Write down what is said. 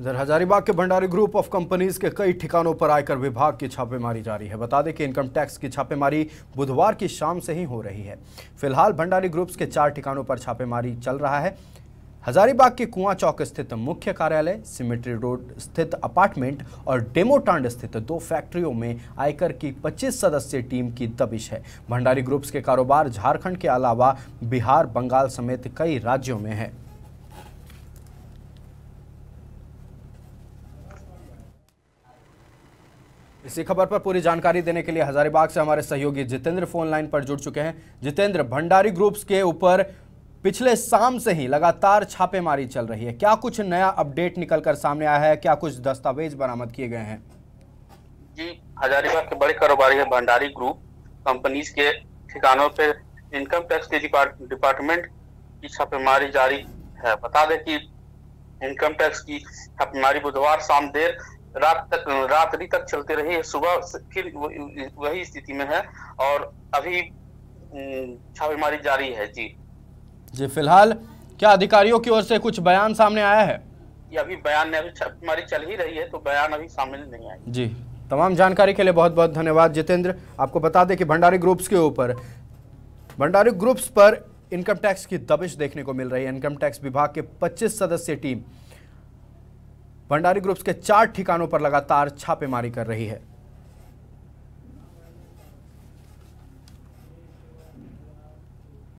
इधर हजारीबाग के Bhandari group of companies के कई ठिकानों पर आयकर विभाग की छापेमारी जारी है बता दें कि इनकम टैक्स की छापेमारी बुधवार की शाम से ही हो रही है फिलहाल भंडारी ग्रुप्स के चार ठिकानों पर छापेमारी चल रहा है हजारीबाग के कुआं चौक स्थित मुख्य कार्यालय सिमेट्री रोड स्थित अपार्टमेंट और डेमोटांड स्थित दो फैक्ट्रियों में आयकर की 25 सदस्यीय टीम की दबिश है भंडारी ग्रुप्स के कारोबार झारखंड के अलावा बिहार बंगाल समेत कई राज्यों में है इसी खबर पर पूरी जानकारी देने के लिए हजारीबाग से हमारे सहयोगी जितेंद्र फोन लाइन पर जुड़ चुके हैं जितेंद्र भंडारी ग्रुप्स के ऊपर पिछले शाम से ही लगातार छापेमारी चल रही है क्या कुछ नया अपडेट निकलकर सामने आया है क्या कुछ दस्तावेज बरामद किए गए हैं जी हजारीबाग के बड़े कारोबारी है भंडारी ग्रुप कंपनीज के ठिकानों पर इनकम टैक्स के डिपार्टमेंट की छापेमारी जारी है बता दें कि इनकम टैक्स की छापेमारी बुधवार शाम देर रात तक रात्रि तक चलते रहे सुबह फिर वही स्थिति में है और अभी छापेमारी जारी है जी जी फिलहाल क्या अधिकारियों की ओर से कुछ बयान सामने आया है ये अभी बयान अभी छापेमारी चल ही रही है तो बयान अभी सामने नहीं आया जी तमाम जानकारी के लिए बहुत बहुत धन्यवाद जितेंद्र आपको बता दें कि भंडारी ग्रुप्स के ऊपर भंडारी ग्रुप्स पर इनकम टैक्स की दबिश देखने को मिल रही है इनकम टैक्स विभाग के 25 सदस्य टीम भंडारी ग्रुप्स के चार ठिकानों पर लगातार छापेमारी कर रही है